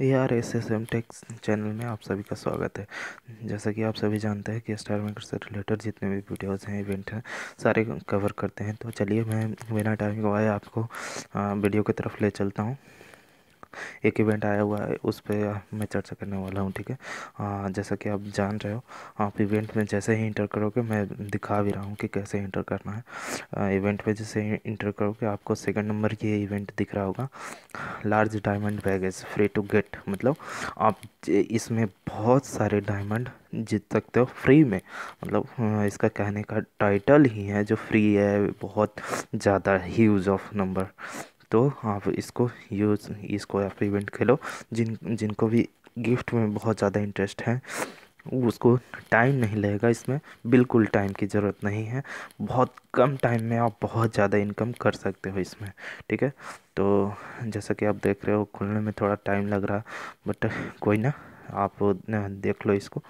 ए R S S M techs channel में आप सभी का स्वागत है जैसा कि आप सभी जानते हैं कि स्टार मेकर से रिलेटेड जितने भी वीडियोस हैं इवेंट हैं सारे कवर करते हैं तो चलिए मैं बिना टाइम गवाए आपको वीडियो की तरफ ले चलता हूँ एक इवेंट आया हुआ है उस पर मैं चर्चा करने वाला हूँ ठीक है जैसा कि आप जान रहे हो आप इवेंट में जैसे ही इंटर करोगे मैं दिखा भी रहा हूँ कि कैसे इंटर करना है इवेंट में जैसे इंटर करोगे आपको सेकंड नंबर ये इवेंट दिख रहा होगा large diamond baggage free to get मतलब आप इसमें बहुत सारे डायमंड जीत सकते हो फ्री में मतलब इसका कहने का टाइटल ही है जो फ्री है बहुत ज़्यादा यूज ऑफ नंबर तो आप इसको यूज़ इसको आप इवेंट खेलो जिन जिनको भी गिफ्ट में बहुत ज़्यादा इंटरेस्ट है उसको टाइम नहीं लगेगा इसमें बिल्कुल टाइम की ज़रूरत नहीं है बहुत कम टाइम में आप बहुत ज़्यादा इनकम कर सकते हो इसमें ठीक है तो जैसा कि आप देख रहे हो खुलने में थोड़ा टाइम लग रहा बट कोई ना आप देख लो इसको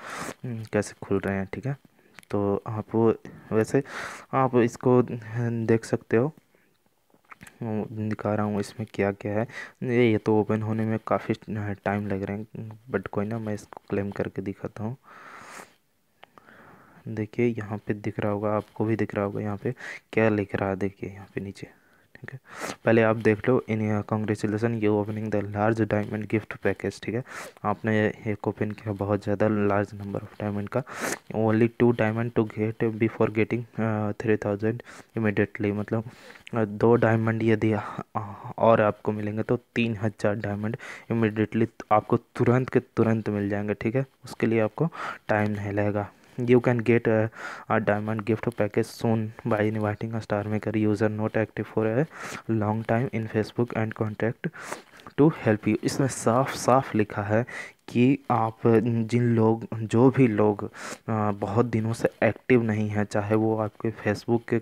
हम्म, कैसे खुल रहे हैं ठीक है तो आप वैसे आप इसको देख सकते हो दिखा रहा हूँ इसमें क्या क्या है ये तो ओपन होने में काफ़ी टाइम लग रहे हैं बट कोई ना मैं इसको क्लेम करके दिखाता हूँ देखिए यहाँ पे दिख रहा होगा आपको भी दिख रहा होगा यहाँ पे क्या लिख रहा है देखिए यहाँ पे नीचे ठीक है पहले आप देख लो इन congratulation you opening the large diamond gift package ठीक है आपने एक ओपन किया बहुत ज़्यादा लार्ज नंबर ऑफ डायमंड का only two diamond to get before getting three thousand immediately मतलब दो डायमंड यदि और आपको मिलेंगे तो तीन हज़ार डायमंड इमिडिएटली आपको तुरंत के तुरंत मिल जाएंगे ठीक है उसके लिए आपको टाइम नहीं लगेगा You can get a, a diamond gift package soon by inviting a star maker user not active for a long time in Facebook and contact to help you इसमें साफ साफ लिखा है कि आप जिन लोग जो भी लोग बहुत दिनों से एक्टिव नहीं हैं चाहे वो आपके फेसबुक के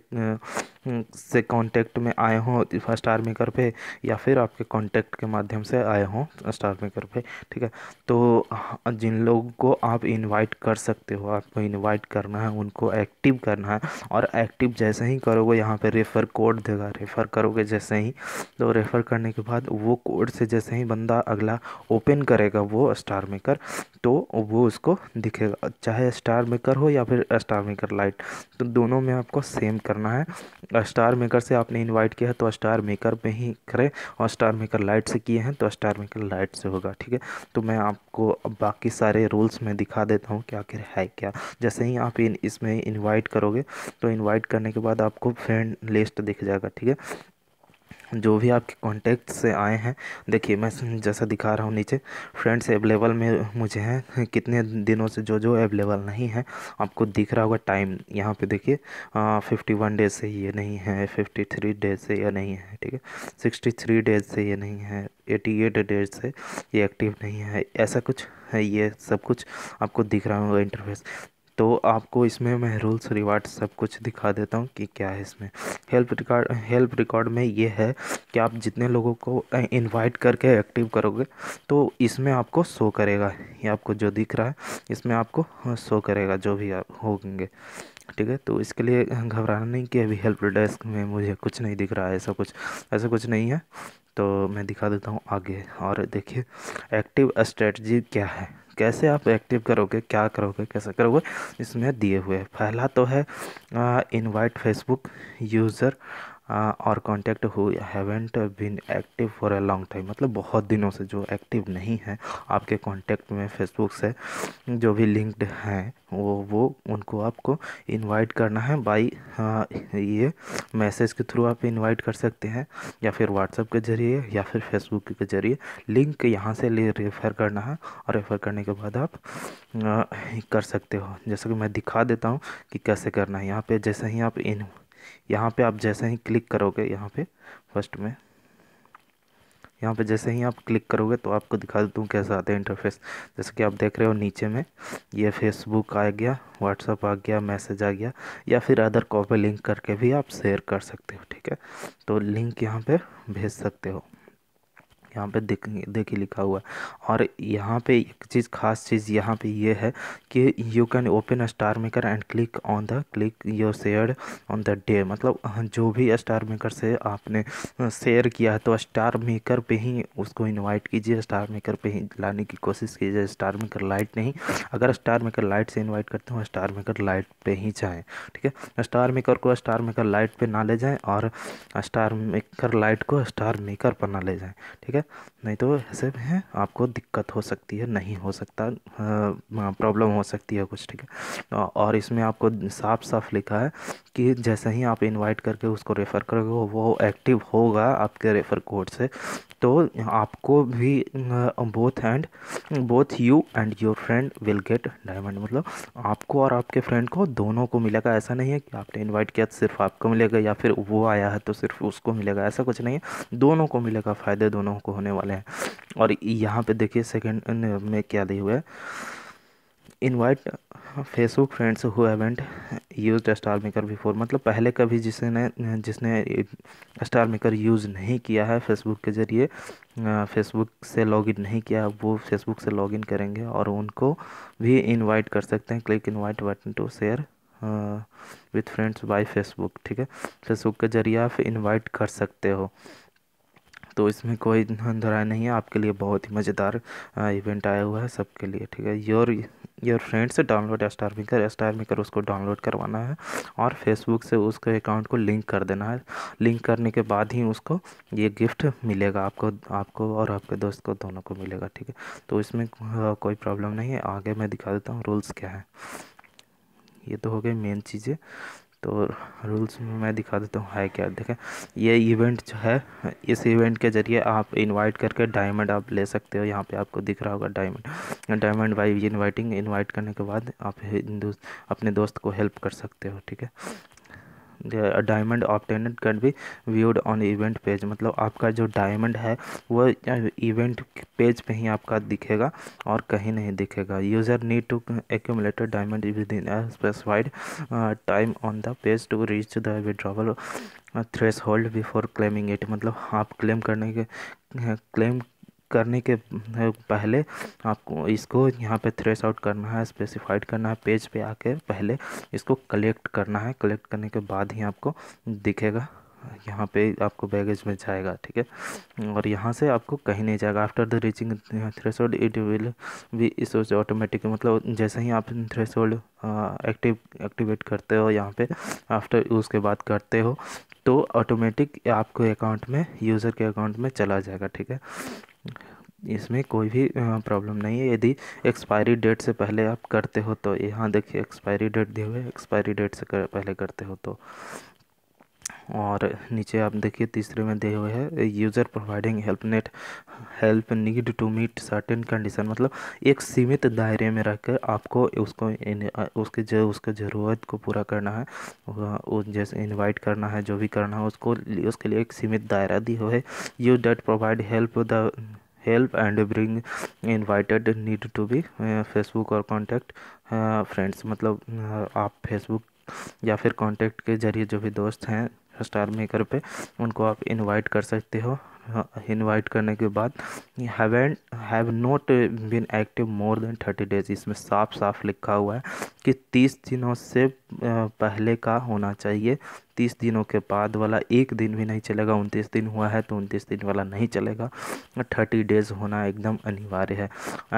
से कांटेक्ट में आए हों स्टार मेकर पे या फिर आपके कांटेक्ट के माध्यम से आए हों स्टार मेकर पे ठीक है तो जिन लोगों को आप इनवाइट कर सकते हो आपको इनवाइट करना है उनको एक्टिव करना है और एक्टिव जैसे ही करोगे यहाँ पे रेफ़र कोड देगा रेफ़र करोगे जैसे ही तो रेफ़र करने के बाद वो कोड से जैसे ही बंदा अगला ओपन करेगा वो स्टार मेकर तो वो उसको दिखेगा चाहे स्टार मेकर हो या फिर स्टार मेकर लाइट तो दोनों में आपको सेम करना है स्टार मेकर से आपने इनवाइट किया है तो स्टार मेकर में ही करें और स्टार मेकर लाइट से किए हैं तो स्टार मेकर लाइट से होगा ठीक है तो मैं आपको बाकी सारे रूल्स में दिखा देता हूँ कि आखिर है क्या जैसे ही आप इन इसमें इन्वाइट करोगे तो इन्वाइट करने के बाद आपको फ्रेंड लिस्ट दिख जाएगा ठीक है जो भी आपके कॉन्टेक्ट से आए हैं देखिए मैं जैसा दिखा रहा हूँ नीचे फ्रेंड्स अवेलेबल में मुझे हैं कितने दिनों से जो जो अवेलेबल नहीं है आपको दिख रहा होगा टाइम यहाँ पे देखिए फिफ्टी वन डेज से ये नहीं है फिफ्टी थ्री डेज से ये नहीं है ठीक है सिक्सटी थ्री डेज से ये नहीं है एटी एट डेज से ये एक्टिव नहीं है ऐसा कुछ है ये सब कुछ आपको दिख रहा होगा इंटरफेस तो आपको इसमें मैं रूल्स रिवार्ड सब कुछ दिखा देता हूँ कि क्या है इसमें हेल्प रिकॉर्ड हेल्प रिकॉर्ड में ये है कि आप जितने लोगों को इनवाइट करके एक्टिव करोगे तो इसमें आपको शो करेगा ये आपको जो दिख रहा है इसमें आपको शो हाँ, करेगा जो भी आप होंगे ठीक है तो इसके लिए घबराना नहीं कि अभी हेल्प डेस्क में मुझे कुछ नहीं दिख रहा है ऐसा कुछ ऐसा कुछ नहीं है तो मैं दिखा देता हूँ आगे और देखिए एक्टिव स्ट्रेटजी क्या है कैसे आप एक्टिव करोगे क्या करोगे कैसे करोगे इसमें दिए हुए पहला तो है इनवाइट फेसबुक यूज़र और contact who haven't been active for a long time मतलब बहुत दिनों से जो एक्टिव नहीं है आपके कॉन्टैक्ट में फेसबुक से जो भी लिंक्ड हैं वो वो उनको आपको इनवाइट करना है बाई uh, ये मैसेज के थ्रू आप इनवाइट कर सकते हैं या फिर व्हाट्सएप के ज़रिए या फिर फेसबुक के ज़रिए लिंक यहाँ से ले रेफ़र करना है और रेफ़र करने के बाद आप आ, uh, कर सकते हो जैसे कि मैं दिखा देता हूँ कि कैसे करना है यहाँ पे जैसे ही आप इन यहाँ पे आप जैसे ही क्लिक करोगे यहाँ पे फर्स्ट में यहाँ पे जैसे ही आप क्लिक करोगे तो आपको दिखा देता हूँ कैसा आता है इंटरफेस जैसे कि आप देख रहे हो नीचे में ये फेसबुक आ गया व्हाट्सअप आ गया मैसेज आ गया या फिर अदर कॉपी लिंक करके भी आप शेयर कर सकते हो ठीक है तो लिंक यहाँ पे भेज सकते हो यहाँ पे देख देखिए लिखा हुआ है और यहाँ पे एक चीज़ खास चीज़ यहाँ पे ये है कि you can open Star Maker and click on the click your share on the day मतलब जो भी स्टार मेकर से आपने शेयर किया है तो स्टार मेकर पे ही उसको इनवाइट कीजिए स्टार मेकर पे ही लाने की कोशिश कीजिए स्टार मेकर लाइट नहीं अगर स्टार मेकर लाइट से इन्वाइट करते हो स्टार मेकर लाइट पर ही जाएँ ठीक है स्टार मेकर को स्टार मेकर लाइट पर ना ले जाएँ और स्टार मेकर लाइट को स्टार मेकर पर ना ले जाएँ ठीक है है नहीं तो ऐसे में आपको दिक्कत हो सकती है नहीं हो सकता प्रॉब्लम हो सकती है कुछ ठीक है और इसमें आपको साफ साफ लिखा है कि जैसे ही आप इनवाइट करके उसको रेफ़र करोगे वो एक्टिव होगा आपके रेफ़र कोड से तो आपको भी both and both you and your friend will get diamond मतलब आपको और आपके फ्रेंड को दोनों को मिलेगा ऐसा नहीं है कि आपने इनवाइट किया तो सिर्फ आपको मिलेगा या फिर वो आया है तो सिर्फ उसको मिलेगा ऐसा कुछ नहीं है दोनों को मिलेगा फ़ायदे दोनों को आपको होने वाले हैं और यहाँ पे देखिए सेकेंड में क्या दिए हुए invite Facebook friends who haven't use Star Maker before मतलब पहले कभी जिसने जिसने स्टार मेकर यूज़ नहीं किया है फेसबुक के ज़रिए फेसबुक से लॉगिन नहीं किया वो फेसबुक से लॉगिन करेंगे और उनको भी इनवाइट कर सकते हैं click invite button to share with friends by Facebook ठीक है फेसबुक के जरिए आप इनवाइट कर सकते हो तो इसमें कोई धराय नहीं है आपके लिए बहुत ही मज़ेदार इवेंट आया हुआ है सबके लिए ठीक है योर योर फ्रेंड से download Star Maker Star Maker उसको डाउनलोड करवाना है और फेसबुक से उसके अकाउंट को लिंक कर देना है लिंक करने के बाद ही उसको ये गिफ्ट मिलेगा आपको आपको और आपके दोस्त को दोनों को मिलेगा ठीक है तो इसमें कोई प्रॉब्लम नहीं है आगे मैं दिखा देता हूँ रूल्स क्या है ये तो हो गए मेन चीज़ें तो रूल्स में मैं दिखा देता हूँ है क्या देखें ये इवेंट जो है इस इवेंट के ज़रिए आप इनवाइट करके डायमंड आप ले सकते हो यहाँ पे आपको दिख रहा होगा diamond diamond by inviting invite करने के बाद आप अपने दोस्त को हेल्प कर सकते हो ठीक है diamond obtained can be viewed on event page मतलब आपका जो डायमंड है वो इवेंट पेज पे ही आपका दिखेगा और कहीं नहीं दिखेगा user need to accumulated diamond within specified time on the page to reach the withdrawal threshold before claiming it मतलब आप क्लेम करने के क्लेम करने के पहले आपको इसको यहाँ पे थ्रेस आउट करना है स्पेसिफाइड करना है पेज पे आके पहले इसको कलेक्ट करना है कलेक्ट करने के बाद ही आपको दिखेगा यहाँ पे आपको बैगेज में जाएगा ठीक है और यहाँ से आपको कहीं नहीं जाएगा after the reaching hold it will be is automatic मतलब जैसे ही आप होल्ड एक्टिव एक्टिवेट करते हो यहाँ पे आफ्टर उसके बाद करते हो तो ऑटोमेटिक आपको अकाउंट में यूज़र के अकाउंट में चला जाएगा ठीक है इसमें कोई भी प्रॉब्लम नहीं है यदि एक्सपायरी डेट से पहले आप करते हो तो यहाँ देखिए एक्सपायरी डेट दिए हुए एक्सपायरी डेट से कर, पहले करते हो तो और नीचे आप देखिए तीसरे में दिए हुए हैं user providing help net help need to meet certain condition मतलब एक सीमित दायरे में रखकर आपको उसको इन, उसके जो उसके ज़रूरत को पूरा करना है उस जैसे इनवाइट करना है जो भी करना है उसको उसके लिए एक सीमित दायरा दी हुआ है you that provide help the help and bring invited need to be Facebook और कॉन्टेक्ट फ्रेंड्स मतलब uh, आप फेसबुक या फिर कांटेक्ट के जरिए जो भी दोस्त हैं स्टार मेकर पे उनको आप इनवाइट कर सकते हो इनवाइट हाँ, करने के बाद have and have not been active more than thirty days इसमें साफ साफ लिखा हुआ है कि तीस दिनों से पहले का होना चाहिए तीस दिनों के बाद वाला एक दिन भी नहीं चलेगा उनतीस दिन हुआ है तो उनतीस दिन वाला नहीं चलेगा थर्टी डेज होना एकदम अनिवार्य है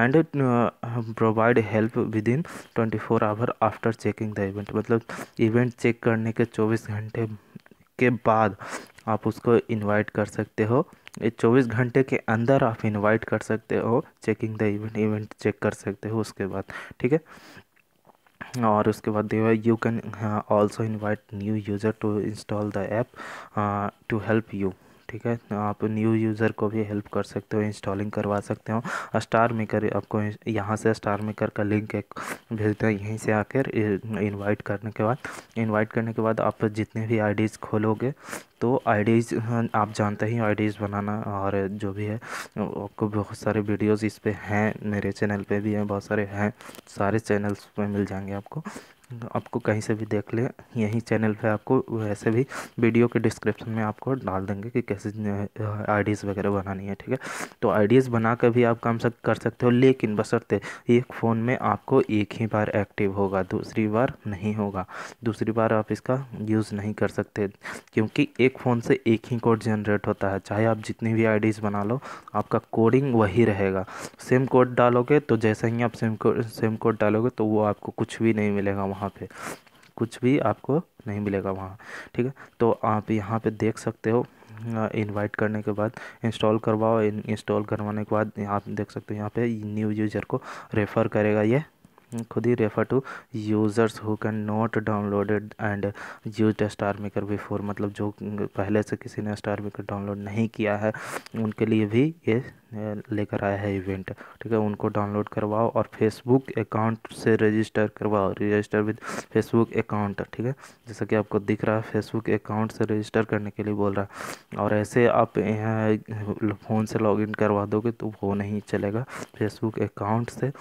and provide help within twenty four hour after checking the event मतलब इवेंट चेक करने के चौबीस घंटे उसके बाद आप उसको इनवाइट कर सकते हो चौबीस घंटे के अंदर आप इनवाइट कर सकते हो checking the event event check कर सकते हो उसके बाद ठीक है और उसके बाद you can also invite new user to install the app to help you ठीक है आप न्यू यूज़र को भी हेल्प कर सकते हो इंस्टॉलिंग करवा सकते हो स्टार मेकर आपको यहाँ से स्टार मेकर का लिंक एक भेजते हैं यहीं से आकर इनवाइट करने के बाद इनवाइट करने के बाद आप जितने भी आईडीज़ खोलोगे तो आईडीज़ आप जानते ही आईडीज़ बनाना और जो भी है आपको बहुत सारे वीडियोस इस पर हैं मेरे चैनल पे भी हैं बहुत सारे हैं सारे चैनल्स पे मिल जाएंगे आपको आपको कहीं से भी देख ले यही चैनल पे आपको वैसे भी वीडियो के डिस्क्रिप्शन में आपको डाल देंगे कि कैसे आइडियाज़ वगैरह बनानी है ठीक है तो आइडियाज़ बना कर भी आप काम सक कर सकते हो लेकिन बसरते एक फ़ोन में आपको एक ही बार एक्टिव होगा दूसरी बार नहीं होगा दूसरी बार आप इसका यूज़ नहीं कर सकते क्योंकि एक फ़ोन से एक ही कोड जनरेट होता है चाहे आप जितनी भी आई बना लो आपका कोडिंग वही रहेगा सेम कोड डालोगे तो जैसे ही आप सेम कोड सेम कोड डालोगे तो वो आपको कुछ भी नहीं मिलेगा वहाँ वहाँ पे कुछ भी आपको नहीं मिलेगा वहाँ ठीक है तो आप यहाँ पे देख सकते हो इनवाइट करने के बाद इंस्टॉल करवाओ इंस्टॉल करवाने के बाद आप देख सकते हो यहाँ पे न्यू यूजर को रेफ़र करेगा ये खुद ही refer to users who can not downloaded and use Star Maker before मतलब जो पहले से किसी ने स्टार मेकर डाउनलोड नहीं किया है उनके लिए भी ये लेकर आया है इवेंट ठीक है उनको डाउनलोड करवाओ और फेसबुक अकाउंट से रजिस्टर करवाओ रजिस्टर विद फेसबुक अकाउंट ठीक है जैसा कि आपको दिख रहा है फेसबुक अकाउंट से रजिस्टर करने के लिए बोल रहा है और ऐसे आप यहाँ फ़ोन से लॉगिन करवा दोगे तो वो नहीं चलेगा फेसबुक अकाउंट से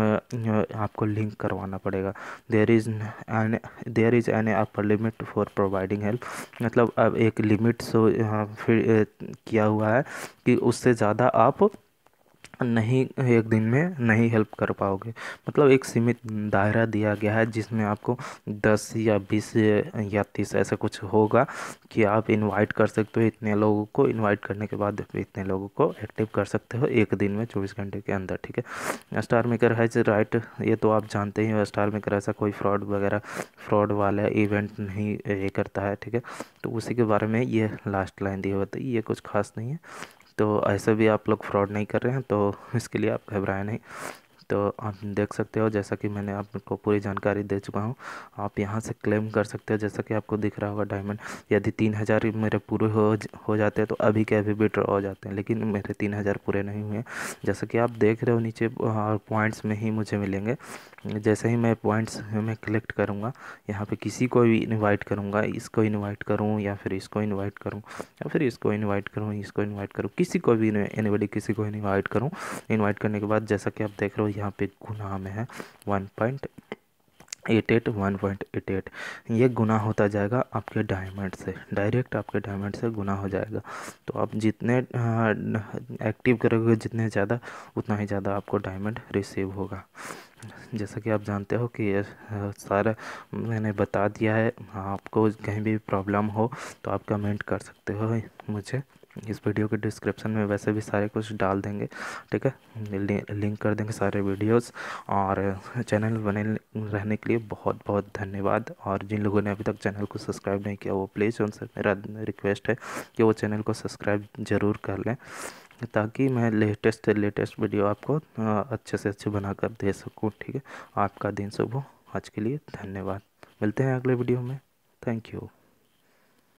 आपको लिंक करवाना पड़ेगा there is an there is an upper limit for providing help मतलब अब एक लिमिट सो फिर किया हुआ है कि उससे ज़्यादा आप नहीं एक दिन में नहीं हेल्प कर पाओगे मतलब एक सीमित दायरा दिया गया है जिसमें आपको दस या बीस या तीस ऐसा कुछ होगा कि आप इनवाइट कर सकते हो इतने लोगों को इनवाइट करने के बाद इतने लोगों को एक्टिव कर सकते हो एक दिन में चौबीस घंटे के अंदर ठीक है स्टार मेकर है राइट ये तो आप जानते ही हो स्टार मेकर ऐसा कोई फ्रॉड वगैरह फ्रॉड वाला इवेंट नहीं ये करता है ठीक है तो उसी के बारे में ये लास्ट लाइन दी होती है ये कुछ खास नहीं है तो ऐसे भी आप लोग फ्रॉड नहीं कर रहे हैं तो इसके लिए आप घबराएं नहीं तो आप देख सकते हो जैसा कि मैंने आपको पूरी जानकारी दे चुका हूँ आप यहाँ से क्लेम कर सकते हो जैसा कि आपको दिख रहा होगा डायमंड यदि तीन हज़ार मेरे पूरे हो हो जाते हैं तो अभी के अभी विड्रॉ हो जाते हैं लेकिन मेरे तीन हज़ार पूरे नहीं हुए जैसा कि आप देख रहे हो नीचे पॉइंट्स में ही मुझे मिलेंगे जैसे ही मैं पॉइंट्स में कलेक्ट करूँगा यहाँ पर किसी को भी इन्वाइट करूँगा इसको इन्वाइट करूँ या फिर इसको इन्वाइट करूँ या फिर इसको इन्वाइट करूँ इसको इन्वाइट करूँ किसी को भी एनी किसी को इन्वाइट करूँ इन्वाइट करने के बाद जैसा कि आप देख रहे हो यहाँ पे गुना में है one point eight eight one point eight eight ये गुना होता जाएगा आपके डायमंड से डायरेक्ट आपके डायमंड से गुना हो जाएगा तो आप जितने एक्टिव करोगे जितने ज़्यादा उतना ही ज़्यादा आपको डायमंड रिसीव होगा जैसा कि आप जानते हो कि ये सारा मैंने बता दिया है आपको कहीं भी प्रॉब्लम हो तो आप कमेंट कर सकते हो मुझे इस वीडियो के डिस्क्रिप्शन में वैसे भी सारे कुछ डाल देंगे ठीक है लिंक कर देंगे सारे वीडियोस और चैनल बने रहने के लिए बहुत बहुत धन्यवाद और जिन लोगों ने अभी तक चैनल को सब्सक्राइब नहीं किया वो प्लीज़ उनसे मेरा रिक्वेस्ट है कि वो चैनल को सब्सक्राइब ज़रूर कर लें ताकि मैं लेटेस्ट लेटेस्ट वीडियो आपको अच्छे से अच्छे बनाकर दे सकूँ ठीक है आपका दिन शुभ आज के लिए धन्यवाद मिलते हैं अगले वीडियो में थैंक यू